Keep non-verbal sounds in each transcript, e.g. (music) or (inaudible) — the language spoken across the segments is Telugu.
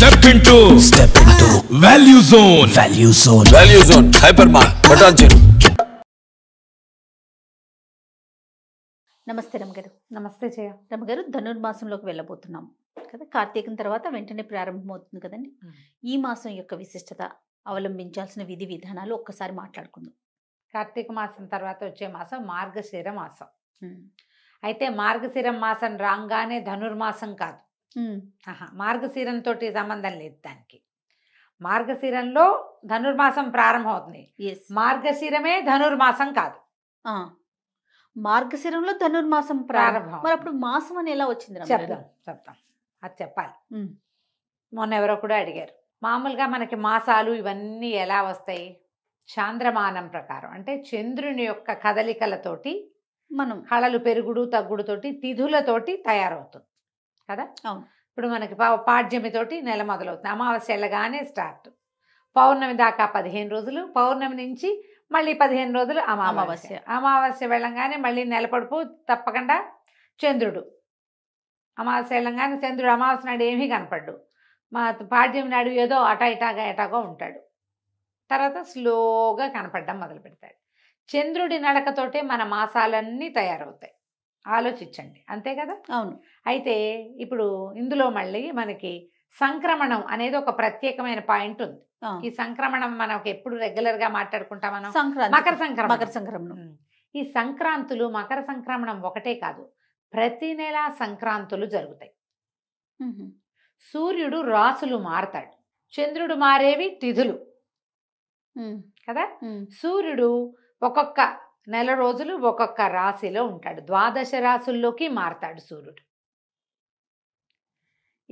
step into step into value zone value zone value zone hyper mark పటాంజన్ నమస్తే రమగారు నమస్తే జయ రమగారు ధనుర్మాసంలోకి వెళ్ళబోతున్నాం కదా కార్తీకం తర్వాత వెంటనే ప్రారంభమవుతుంది కదండి ఈ మాసం యొక్క విశిష్టత అవలంబించాల్సిన విధి విధానాలు ఒక్కసారి మాట్లాడుకుందాం కార్తీక మాసం తర్వాత వచ్చే మాసం మార్గశిర మాసం అయితే మార్గశిర మాసం రాగానే ధనుర్మాసం కాదు మార్గశీరంతో సంబంధం లేదు దానికి మార్గశీరంలో ధనుర్మాసం ప్రారంభం అవుతుంది మార్గశీరమే ధనుర్మాసం కాదు మార్గశీరంలో ధనుర్మాసం ప్రారంభం మరి అప్పుడు మాసం అని ఎలా వచ్చింది చెప్తాం చెప్తాం అది చెప్పాలి మొన్న ఎవరో కూడా అడిగారు మామూలుగా మనకి మాసాలు ఇవన్నీ ఎలా వస్తాయి చాంద్రమానం ప్రకారం అంటే చంద్రుని యొక్క కదలికలతోటి మనం కళలు పెరుగుడు తగ్గుడుతోటి తిథులతోటి తయారవుతుంది కదా ఇప్పుడు మనకి పాడ్యమితోటి నెల మొదలవుతుంది అమావాస్య వెళ్ళగానే స్టార్ట్ పౌర్ణమి దాకా పదిహేను రోజులు పౌర్ణమి నుంచి మళ్ళీ పదిహేను రోజులు అమావాస్య అమావాస్య వెళ్ళంగానే మళ్ళీ నెలపడుపు తప్పకుండా చంద్రుడు అమావాస్య వెళ్ళంగానే చంద్రుడు అమావాస్య నాడు ఏమీ కనపడ్డు మా పాడ్యం నాడు ఏదో అటా ఇటాగా ఎటాగో ఉంటాడు తర్వాత స్లోగా కనపడడం మొదలు పెడతాడు చంద్రుడి నడకతోటే మన మాసాలన్నీ తయారవుతాయి ఆలోచించండి అంతే కదా అవును అయితే ఇప్పుడు ఇందులో మళ్ళీ మనకి సంక్రమణం అనేది ఒక ప్రత్యేకమైన పాయింట్ ఉంది ఈ సంక్రమణం మనం ఎప్పుడు రెగ్యులర్ గా మాట్లాడుకుంటాం మనం మకర సంక్రమణ మకర సంక్రమణం ఈ సంక్రాంతులు మకర సంక్రమణం ఒకటే కాదు ప్రతి నెల సంక్రాంతులు జరుగుతాయి సూర్యుడు రాసులు మారతాడు చంద్రుడు మారేవి తిథులు కదా సూర్యుడు ఒక్కొక్క నెల రోజులు ఒక్కొక్క రాశిలో ఉంటాడు ద్వాదశ రాశుల్లోకి మారతాడు సూర్యుడు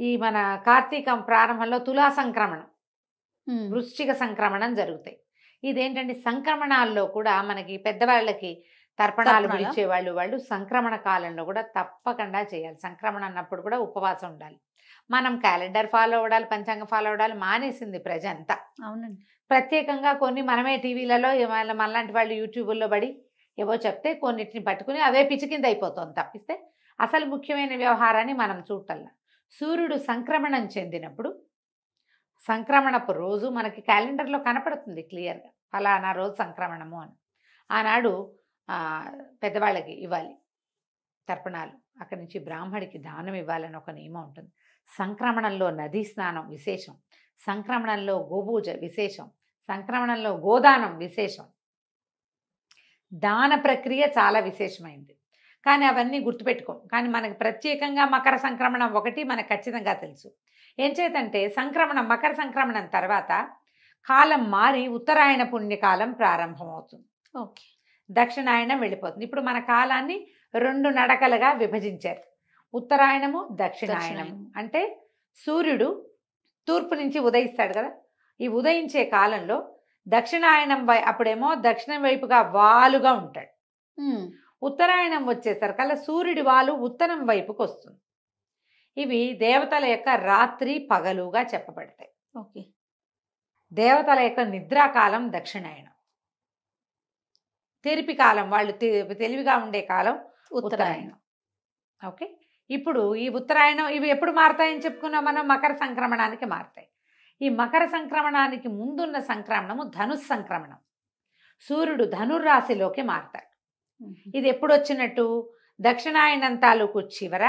ఈ మన కార్తీకం ప్రారంభంలో తులా సంక్రమణం వృశ్చిక సంక్రమణం జరుగుతాయి ఇదేంటంటే సంక్రమణాల్లో కూడా మనకి పెద్దవాళ్ళకి తర్పణాలు పిలిచే వాళ్ళు వాళ్ళు సంక్రమణ కాలంలో కూడా తప్పకుండా చేయాలి సంక్రమణ అన్నప్పుడు కూడా ఉపవాసం ఉండాలి మనం క్యాలెండర్ ఫాలో అవ్వడాలి పంచాంగ ఫాలో అవ్వాలి మానేసింది ప్రజ అంతా అవునండి ప్రత్యేకంగా కొన్ని మనమే టీవీలలో మనలాంటి వాళ్ళు లో పడి ఏవో చెప్తే కొన్నిటిని పట్టుకుని అవే పిచ్చి కింద అయిపోతుంది తప్పిస్తే అసలు ముఖ్యమైన వ్యవహారాన్ని మనం చూడటల్లా సూర్యుడు సంక్రమణం చెందినప్పుడు సంక్రమణపు రోజు మనకి క్యాలెండర్లో కనపడుతుంది క్లియర్గా ఫలానా రోజు సంక్రమణము అని ఆనాడు పెద్దవాళ్ళకి ఇవ్వాలి తర్పణాలు అక్కడి నుంచి బ్రాహ్మడికి దానం ఇవ్వాలని ఒక నియమం ఉంటుంది సంక్రమణంలో నదీ స్నానం విశేషం సంక్రమణంలో గోపూజ విశేషం సంక్రమణంలో గోదానం విశేషం దాన ప్రక్రియ చాలా విశేషమైంది కానీ అవన్నీ గుర్తుపెట్టుకోం కానీ మనకు ప్రత్యేకంగా మకర సంక్రమణం ఒకటి మనకు ఖచ్చితంగా తెలుసు ఏం చేతంటే సంక్రమణం మకర సంక్రమణం తర్వాత కాలం మారి ఉత్తరాయణ పుణ్యకాలం ప్రారంభమవుతుంది ఓకే దక్షిణాయనం వెళ్ళిపోతుంది ఇప్పుడు మన కాలాన్ని రెండు నడకలుగా విభజించారు ఉత్తరాయణము దక్షిణాయనము అంటే సూర్యుడు తూర్పు నుంచి ఉదయిస్తాడు కదా ఈ ఉదయించే కాలంలో దక్షిణాయనం వై అప్పుడేమో దక్షిణం వైపుగా వాలుగా ఉంటాడు ఉత్తరాయణం వచ్చేసరికి అలా సూర్యుడి వాలు ఉత్తరం వైపుకు వస్తుంది ఇవి దేవతల యొక్క రాత్రి పగలుగా చెప్పబడతాయి ఓకే దేవతల యొక్క నిద్రాకాలం దక్షిణాయనం తెరిపి కాలం వాళ్ళు తెలివిగా ఉండే కాలం ఉత్తరాయణం ఓకే ఇప్పుడు ఈ ఉత్తరాయణం ఇవి ఎప్పుడు మారుతాయని చెప్పుకున్నాం మనం మకర సంక్రమణానికి మారుతాయి ఈ మకర సంక్రమణానికి ముందున్న సంక్రమణము ధనుస్ సంక్రమణం సూర్యుడు ధనుర్రాశిలోకి మారతాడు ఇది ఎప్పుడొచ్చినట్టు దక్షిణాయనం తాలూకు చివర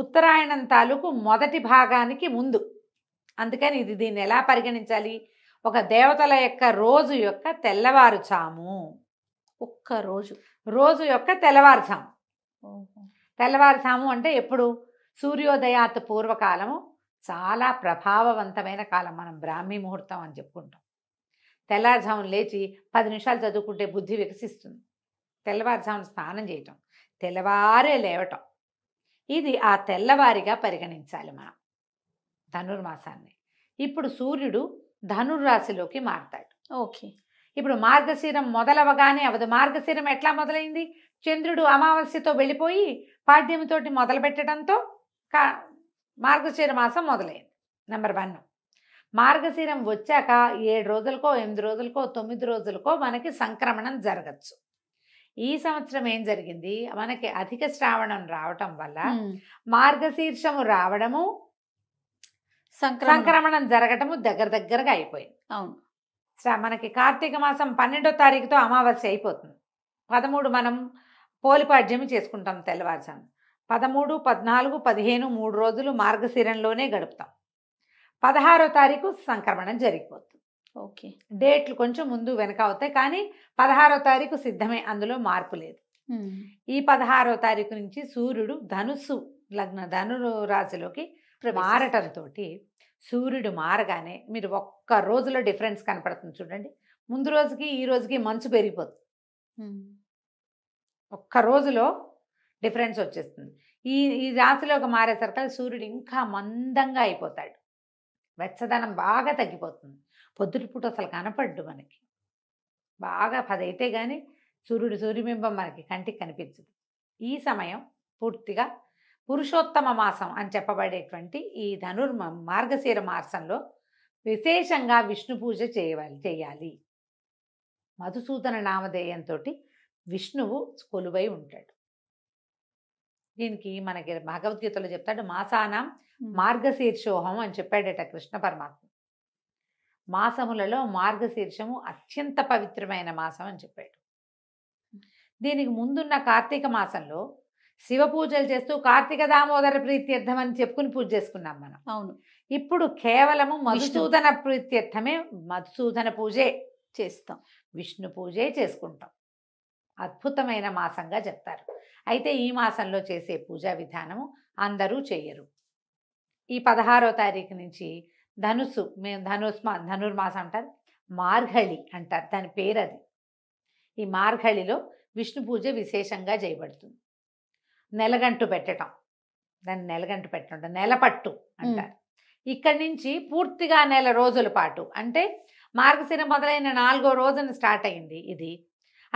ఉత్తరాయణం తాలూకు మొదటి భాగానికి ముందు అందుకని ఇది దీన్ని ఎలా పరిగణించాలి ఒక దేవతల యొక్క రోజు యొక్క తెల్లవారుచాము ఒక్క రోజు రోజు యొక్క తెల్లవారుజాము తెల్లవారుజాము అంటే ఎప్పుడు సూర్యోదయాత్ పూర్వకాలము చాలా ప్రభావవంతమైన కాలం మనం బ్రాహ్మీ ముహూర్తం అని చెప్పుకుంటాం తెల్లారుజామున లేచి పది నిమిషాలు చదువుకుంటే బుద్ధి వికసిస్తుంది తెల్లవారుజామున స్నానం చేయటం తెల్లవారే లేవటం ఇది ఆ తెల్లవారిగా పరిగణించాలి మనం ధనుర్మాసాన్ని ఇప్పుడు సూర్యుడు ధనుర్రాశిలోకి మారుతాడు ఓకే ఇప్పుడు మార్గశీరం మొదలవగానే అవదు మార్గశీరం ఎట్లా మొదలైంది చంద్రుడు అమావాస్యతో వెళ్ళిపోయి పాడ్యముతోటి మొదలు పెట్టడంతో మార్గశీర మాసం మొదలైంది నెంబర్ వన్ మార్గశీరం వచ్చాక ఏడు రోజులకో ఎనిమిది రోజులకో తొమ్మిది రోజులకో మనకి సంక్రమణం జరగచ్చు ఈ సంవత్సరం ఏం జరిగింది మనకి అధిక శ్రావణం రావటం వల్ల మార్గశీర్షము రావడము సంక్రమణం జరగటము దగ్గర దగ్గరగా అయిపోయింది అవును మనకి కార్తీక మాసం పన్నెండో తారీఖుతో అమావాస్య అయిపోతుంది పదమూడు మనం పోలిపాడ్యమి చేసుకుంటాం తెల్లవారుజాము పదమూడు పద్నాలుగు పదిహేను మూడు రోజులు మార్గశిరంలోనే గడుపుతాం పదహారో తారీఖు సంక్రమణం జరిగిపోతుంది ఓకే డేట్లు కొంచెం ముందు వెనక అవుతాయి కానీ పదహారో తారీఖు సిద్ధమే అందులో మార్పు లేదు ఈ పదహారో తారీఖు నుంచి సూర్యుడు ధనుస్సు లగ్న ధను రాశిలోకి మారటంతో సూర్యుడు మారగానే మీరు ఒక్క రోజులో డిఫరెన్స్ కనపడుతుంది చూడండి ముందు రోజుకి ఈ రోజుకి మంచు పెరిగిపోతుంది ఒక్క రోజులో డిఫరెన్స్ వచ్చేస్తుంది ఈ ఈ రాశిలోకి మారేసరికి సూర్యుడు ఇంకా మందంగా అయిపోతాడు వెచ్చదనం బాగా తగ్గిపోతుంది పొద్దుటి పూట అసలు కనపడ్డు మనకి బాగా పదైతే కానీ సూర్యుడు సూర్యబింబం మనకి కంటికి కనిపించదు ఈ సమయం పూర్తిగా పురుషోత్తమ మాసం అని చెప్పబడేటువంటి ఈ ధనుర్ మార్గశీర మాసంలో విశేషంగా విష్ణు పూజ చేయవాలి చేయాలి మధుసూదన నామధేయంతో విష్ణువు కొలువై ఉంటాడు దీనికి మనకి భగవద్గీతలో చెప్తాడు మాసానం మార్గశీర్షోహం అని చెప్పాడట కృష్ణ పరమాత్మ మాసములలో మార్గశీర్షము అత్యంత పవిత్రమైన మాసం అని చెప్పాడు దీనికి ముందున్న కార్తీక మాసంలో శివ పూజలు చేస్తూ కార్తీక దామోదర ప్రీత్యర్థం అని చెప్పుకుని పూజ చేసుకున్నాం మనం అవును ఇప్పుడు కేవలము మధుసూదన ప్రీత్యర్థమే మధుసూదన పూజే చేస్తాం విష్ణు పూజే చేసుకుంటాం అద్భుతమైన మాసంగా చెప్తారు అయితే ఈ మాసంలో చేసే పూజా విధానము అందరూ చేయరు ఈ పదహారో తారీఖు నుంచి ధనుసు మేము ధనుస్మా ధనుర్మాసం అంటారు మార్గళి అంటారు దాని పేరు అది ఈ మార్గళిలో విష్ణు పూజ విశేషంగా చేయబడుతుంది నెలగంటు పెట్టడం దాన్ని నెలగంటు పెట్టడం నెలపట్టు అంటారు ఇక్కడి నుంచి పూర్తిగా నెల రోజుల పాటు అంటే మార్గశిర మొదలైన నాలుగో రోజున స్టార్ట్ అయింది ఇది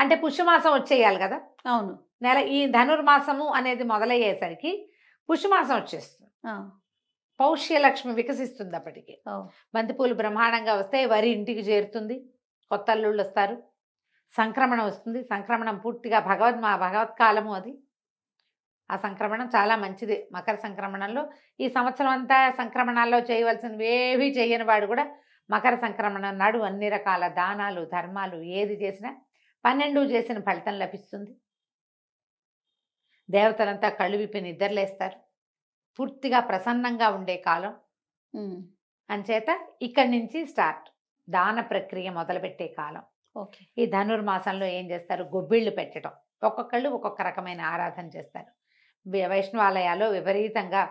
అంటే పుష్యమాసం వచ్చేయాలి కదా అవును నెల ఈ ధనుర్మాసము అనేది మొదలయ్యేసరికి పుష్యమాసం వచ్చేస్తుంది పౌష్యలక్ష్మి వికసిస్తుంది అప్పటికి బంతిపూలు బ్రహ్మాండంగా వస్తే వరి ఇంటికి చేరుతుంది కొత్త అల్లుళ్ళు వస్తారు సంక్రమణం వస్తుంది సంక్రమణం పూర్తిగా భగవద్ మా భగవత్కాలము అది ఆ సంక్రమణం చాలా మంచిది మకర సంక్రమణంలో ఈ సంవత్సరం అంతా సంక్రమణాల్లో చేయవలసినవి ఏవి చేయని వాడు కూడా మకర సంక్రమణం నాడు అన్ని రకాల దానాలు ధర్మాలు ఏది చేసినా పన్నెండు చేసిన ఫలితం లభిస్తుంది దేవతలంతా కళ్ళు విప్పి నిద్రలేస్తారు పూర్తిగా ప్రసన్నంగా ఉండే కాలం అంచేత ఇక్కడి నుంచి స్టార్ట్ దాన ప్రక్రియ మొదలుపెట్టే కాలం ఈ ధనుర్మాసంలో ఏం చేస్తారు గొబ్బిళ్ళు పెట్టడం ఒక్కొక్కళ్ళు ఒక్కొక్క రకమైన ఆరాధన చేస్తారు వైష్ణవాలయాల్లో విపరీతంగా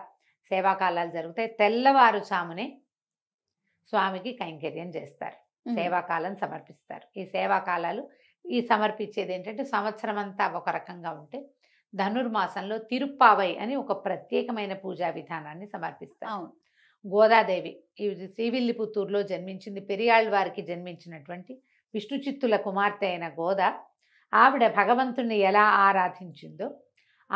సేవాకాలాలు జరుగుతాయి తెల్లవారుజామునే స్వామికి కైంకర్యం చేస్తారు సేవాకాలం సమర్పిస్తారు ఈ సేవాకాలాలు ఈ సమర్పించేది ఏంటంటే సంవత్సరం అంతా ఒక రకంగా ఉంటే ధనుర్మాసంలో తిరుప్పావై అని ఒక ప్రత్యేకమైన పూజా విధానాన్ని సమర్పిస్తాం గోదాదేవి ఇది శ్రీవిల్లిపుత్తూరులో జన్మించింది పెరియాళ్ళ వారికి జన్మించినటువంటి విష్ణు చిత్తుల కుమార్తె అయిన గోదా ఆవిడ భగవంతుణ్ణి ఎలా ఆరాధించిందో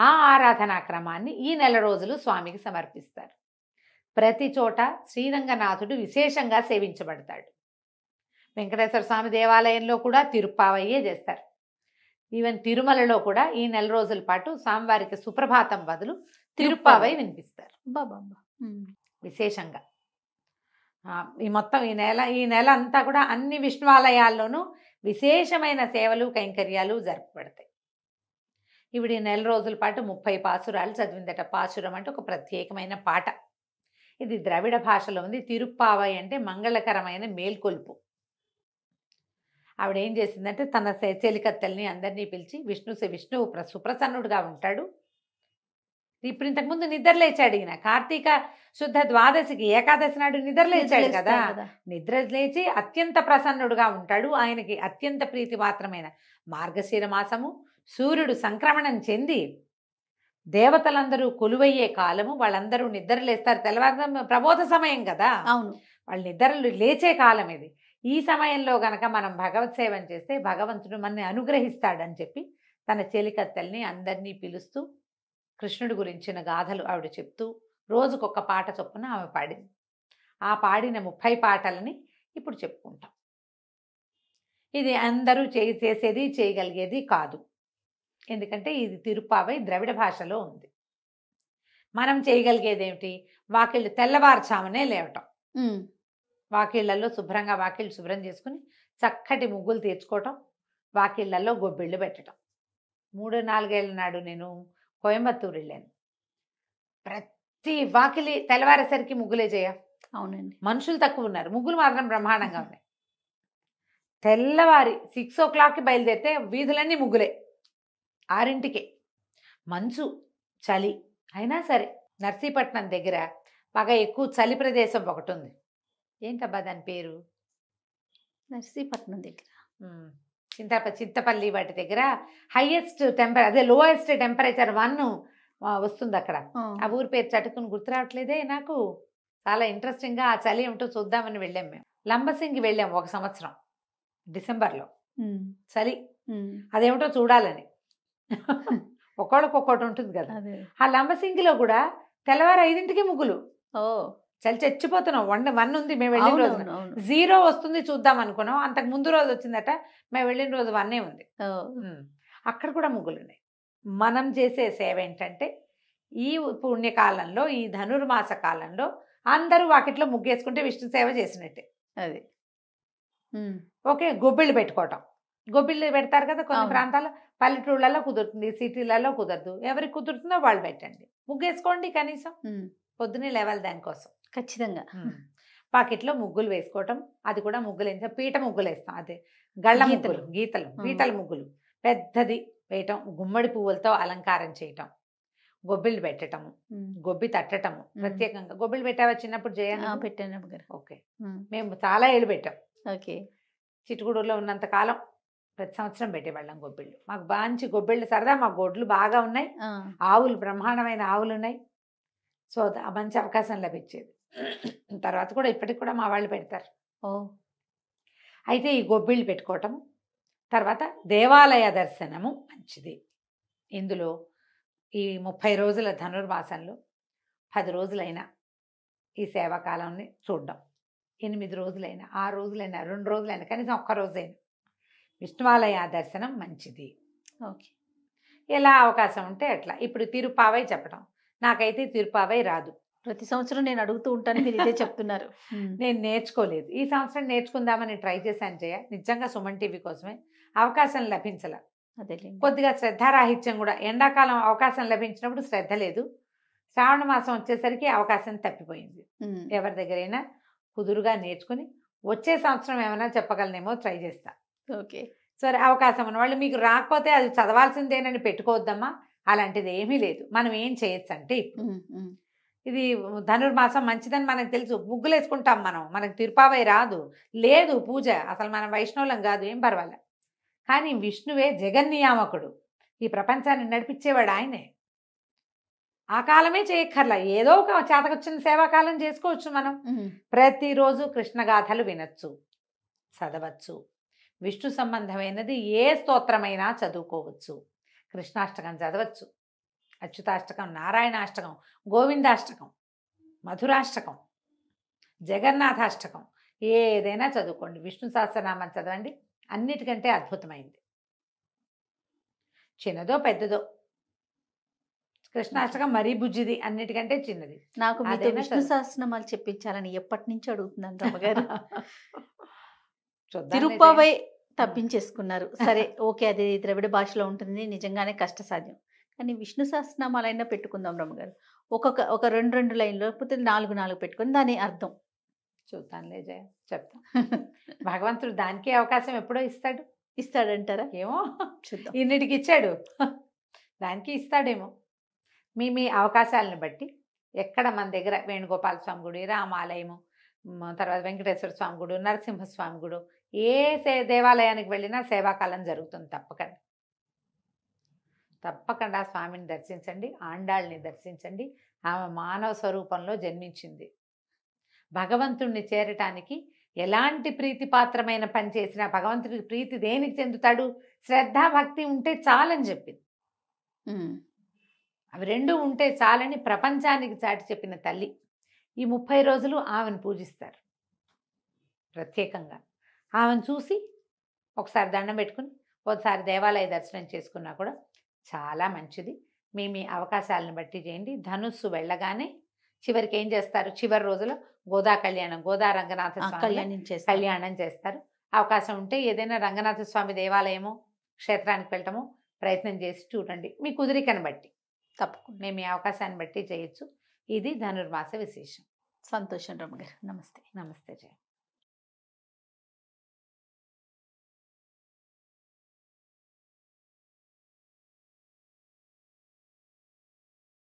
ఆ ఆరాధనా క్రమాన్ని ఈ నెల రోజులు స్వామికి సమర్పిస్తారు ప్రతి చోట శ్రీరంగనాథుడు విశేషంగా సేవించబడతాడు వెంకటేశ్వర స్వామి దేవాలయంలో కూడా తిరుప్పావయ్యే చేస్తారు ఈవెన్ తిరుమలలో కూడా ఈ నెల రోజుల పాటు స్వామివారికి సుప్రభాతం బదులు తిరుప్పావై వినిపిస్తారు బాబా విశేషంగా ఈ మొత్తం ఈ నెల ఈ నెల అంతా కూడా అన్ని విష్ణువాలయాల్లోనూ విశేషమైన సేవలు కైంకర్యాలు జరపబడతాయి ఇవిడ ఈ నెల రోజుల పాటు ముప్పై పాసురాలు చదివిందట పాసురం అంటే ఒక ప్రత్యేకమైన పాట ఇది ద్రవిడ భాషలో ఉంది తిరుప్పావై అంటే మంగళకరమైన మేల్కొల్పు ఆవిడ ఏం చేసిందంటే తన చెలికత్తెల్ని అందరినీ పిలిచి విష్ణు విష్ణు సుప్రసన్నుడుగా ఉంటాడు ఇప్పుడు ఇంతకుముందు నిద్రలేచి అడిగిన కార్తీక శుద్ధ ద్వాదశికి ఏకాదశి నాడు నిద్రలేచాడు కదా నిద్ర లేచి అత్యంత ప్రసన్నుడుగా ఉంటాడు ఆయనకి అత్యంత ప్రీతి మాత్రమైన మార్గశీర మాసము సూర్యుడు సంక్రమణం చెంది దేవతలందరూ కొలువయ్యే కాలము వాళ్ళందరూ నిద్రలేస్తారు తెల్లవారు ప్రబోధ సమయం కదా అవును వాళ్ళు నిద్రలు లేచే కాలం ఇది ఈ సమయంలో గనక మనం భగవత్ సేవం చేస్తే భగవంతుడు మనని అనుగ్రహిస్తాడని చెప్పి తన చెలికత్తెల్ని అందరినీ పిలుస్తూ కృష్ణుడి గురించిన గాథలు ఆవిడ చెప్తూ రోజుకొక పాట చొప్పున ఆమె పాడింది ఆ పాడిన ముప్పై పాటలని ఇప్పుడు చెప్పుకుంటాం ఇది అందరూ చేయి చేసేది చేయగలిగేది కాదు ఎందుకంటే ఇది తిరుపావై ద్రవిడ భాషలో ఉంది మనం చేయగలిగేది ఏమిటి వాకిళ్ళు తెల్లవారుచామనే లేవటం వాకిళ్లలో శుభ్రంగా వాకిళ్ళు శుభ్రం చేసుకుని చక్కటి ముగ్గులు తీర్చుకోవటం వాకిళ్లలో గొబ్బిళ్ళు పెట్టడం మూడు నాలుగేళ్ళ నాడు నేను కోయంబత్తూరు వెళ్ళాను ప్రతి వాకిలి తెల్లవారేసరికి ముగ్గులే చేయ అవునండి మనుషులు తక్కువ ఉన్నారు ముగ్గులు మాత్రం బ్రహ్మాండంగా ఉన్నాయి తెల్లవారి సిక్స్ ఓ క్లాక్కి బయలుదేరితే వీధులన్నీ ముగ్గులే ఆరింటికే మంచు చలి అయినా సరే నర్సీపట్నం దగ్గర బాగా ఎక్కువ చలి ప్రదేశం ఒకటి ఉంది ఏంటబ్బా దాని పేరు నర్సీపట్నం దగ్గర చింతప చింతపల్లి వాటి దగ్గర హైయెస్ట్ టెంపర్ అదే లోయెస్ట్ టెంపరేచర్ వన్ వస్తుంది అక్కడ ఆ ఊరి పేరు చటుకుని గుర్తు రావట్లేదే నాకు చాలా ఇంట్రెస్టింగ్గా ఆ చలి ఏమిటో చూద్దామని వెళ్ళాం మేము లంబసింగి వెళ్ళాం ఒక సంవత్సరం డిసెంబర్లో చలి అదేమిటో చూడాలని (laughs) ఒకళ్ళకొక్కటి ఉంటుంది కదా ఆ లంబసింగిలో కూడా తెల్లవారు ఐదింటికి ముగ్గులు ఓ చలి చచ్చిపోతున్నాం వన్ వన్ ఉంది మేము వెళ్ళిన రోజు జీరో వస్తుంది చూద్దాం అనుకున్నాం అంతకు ముందు రోజు వచ్చిందట మేము వెళ్ళిన రోజు వన్నే ఉంది అక్కడ కూడా ముగ్గులు ఉన్నాయి మనం చేసే సేవ ఏంటంటే ఈ పుణ్యకాలంలో ఈ ధనుర్మాస కాలంలో అందరూ వాకిట్లో ముగ్గేసుకుంటే విష్ణు సేవ చేసినట్టే అది ఓకే గొబ్బిళ్ళు పెట్టుకోవటం గొబ్బిళ్ళు పెడతారు కదా కొన్ని ప్రాంతాల్లో పల్లెటూళ్ళలో కుదురుతుంది సిటీలలో కుదరదు ఎవరికి కుదురుతుందో వాళ్ళు పెట్టండి ముగ్గేసుకోండి కనీసం పొద్దునే లేవాలి దానికోసం ఖచ్చితంగా పాకెట్లో ముగ్గులు వేసుకోవటం అది కూడా ముగ్గులు వేస్తాం పీట ముగ్గులు వేస్తాం అదే గళ్ళ ముగ్గులు గీతలు పీటల ముగ్గులు పెద్దది వేయటం గుమ్మడి పువ్వులతో అలంకారం చేయటం గొబ్బిళ్ళు పెట్టటము గొబ్బి తట్టటము ప్రత్యేకంగా గొబ్బిళ్ళు పెట్టావా చిన్నప్పుడు జయా పెట్టాను ఓకే మేము చాలా ఏళ్ళు పెట్టాం ఓకే చిట్టుగూడూరులో ఉన్నంత కాలం ప్రతి సంవత్సరం పెట్టేవాళ్ళం గొబ్బిళ్ళు మాకు మంచి గొబ్బిళ్ళు సరదా మా గొడ్లు బాగా ఉన్నాయి ఆవులు బ్రహ్మాండమైన ఆవులు ఉన్నాయి సో మంచి అవకాశం లభించేది తర్వాత కూడా ఇప్పటికి కూడా మా వాళ్ళు పెడతారు ఓ అయితే ఈ గొబ్బిళ్ళు పెట్టుకోవటం తర్వాత దేవాలయ దర్శనము మంచిది ఇందులో ఈ ముప్పై రోజుల ధనుర్మాసంలో పది రోజులైనా ఈ సేవాకాలాన్ని చూడడం ఎనిమిది రోజులైనా ఆరు రోజులైనా రెండు రోజులైనా కనీసం ఒక్క రోజైనా విష్ణువాలయ దర్శనం మంచిది ఓకే ఎలా అవకాశం ఉంటే అట్లా ఇప్పుడు తిరుపావై చెప్పడం నాకైతే తిరుపావై రాదు ప్రతి సంవత్సరం నేను అడుగుతూ ఉంటాను మీరు ఇదే చెప్తున్నారు నేను నేర్చుకోలేదు ఈ సంవత్సరం నేర్చుకుందామని ట్రై చేశాను జయ నిజంగా సుమన్ టీవీ కోసమే అవకాశం లభించలా అదే కొద్దిగా శ్రద్ధారాహిత్యం కూడా ఎండాకాలం అవకాశం లభించినప్పుడు శ్రద్ధ లేదు శ్రావణ మాసం వచ్చేసరికి అవకాశం తప్పిపోయింది ఎవరి దగ్గరైనా కుదురుగా నేర్చుకుని వచ్చే సంవత్సరం ఏమైనా చెప్పగలనేమో ట్రై చేస్తా ఓకే సరే అవకాశం ఉన్న వాళ్ళు మీకు రాకపోతే అది చదవాల్సిందేనని పెట్టుకోవద్దమ్మా అలాంటిది ఏమీ లేదు మనం ఏం చేయొచ్చు అంటే ఇప్పుడు ఇది ధనుర్మాసం మంచిదని మనకు తెలుసు ముగ్గులు వేసుకుంటాం మనం మనకు తిరుపావై రాదు లేదు పూజ అసలు మనం వైష్ణవులం కాదు ఏం పర్వాలే కానీ విష్ణువే జగన్ నియామకుడు ఈ ప్రపంచాన్ని నడిపించేవాడు ఆయనే ఆ కాలమే చేయక్కర్లా ఏదో ఒక చేతకొచ్చిన సేవాకాలం చేసుకోవచ్చు మనం ప్రతిరోజు కృష్ణగాథలు వినొచ్చు చదవచ్చు విష్ణు సంబంధమైనది ఏ స్తోత్రమైనా చదువుకోవచ్చు కృష్ణాష్టకం చదవచ్చు అచ్యుతాష్టకం నారాయణాష్టకం గోవిందాష్టకం మధురాష్టకం జగన్నాథాష్టకం ఏదైనా చదువుకోండి విష్ణు సహస్రనామాన్ని చదవండి అన్నిటికంటే అద్భుతమైంది చిన్నదో పెద్దదో కృష్ణాష్టకం మరీ బుజ్జిది అన్నిటికంటే చిన్నది నాకు విష్ణు సహస్రనామాలు చెప్పించాలని ఎప్పటి నుంచి అడుగుతున్నాను రమ్మగారు (laughs) తప్పించేసుకున్నారు సరే ఓకే అది ద్రవిడ భాషలో ఉంటుంది నిజంగానే కష్ట సాధ్యం కానీ విష్ణు సహస్రనామాలైనా పెట్టుకుందాం రమ్మగారు ఒక్కొక్క ఒక రెండు రెండు లైన్లు లేకపోతే నాలుగు నాలుగు పెట్టుకుని దాని అర్థం చూద్దాంలే జయ చెప్తా భగవంతుడు దానికే అవకాశం ఎప్పుడో ఇస్తాడు ఇస్తాడంటారా ఏమో చూద్దాం ఇన్నిటికి ఇచ్చాడు దానికి ఇస్తాడేమో మీ మీ అవకాశాలను బట్టి ఎక్కడ మన దగ్గర వేణుగోపాల స్వామి గుడి రామాలయము తర్వాత వెంకటేశ్వర స్వామి గుడు నరసింహస్వామి గుడు ఏ దేవాలయానికి వెళ్ళినా సేవాకాలం జరుగుతుంది తప్పకండి తప్పకుండా స్వామిని దర్శించండి ఆండాళ్ళని దర్శించండి ఆమె మానవ స్వరూపంలో జన్మించింది భగవంతుణ్ణి చేరటానికి ఎలాంటి ప్రీతిపాత్రమైన పని చేసినా భగవంతుడికి ప్రీతి దేనికి చెందుతాడు శ్రద్ధ భక్తి ఉంటే చాలని చెప్పింది అవి రెండు ఉంటే చాలని ప్రపంచానికి చాటి చెప్పిన తల్లి ఈ ముప్పై రోజులు ఆమెను పూజిస్తారు ప్రత్యేకంగా ఆమెను చూసి ఒకసారి దండం పెట్టుకుని ఒకసారి దేవాలయ దర్శనం చేసుకున్నా కూడా చాలా మంచిది మీ మీ అవకాశాలను బట్టి చేయండి ధనుస్సు వెళ్ళగానే చివరికి ఏం చేస్తారు చివరి రోజులో గోదా కళ్యాణం గోదా రంగనాథ స్వామి కళ్యాణం చేస్తారు అవకాశం ఉంటే ఏదైనా రంగనాథ స్వామి దేవాలయము క్షేత్రానికి వెళ్ళటము ప్రయత్నం చేసి చూడండి మీ కుదిరికను బట్టి తప్పకుండా మేము ఈ అవకాశాన్ని బట్టి చేయొచ్చు ఇది ధనుర్మాస విశేషం సంతోషం రమ్మ గారు నమస్తే నమస్తే జయ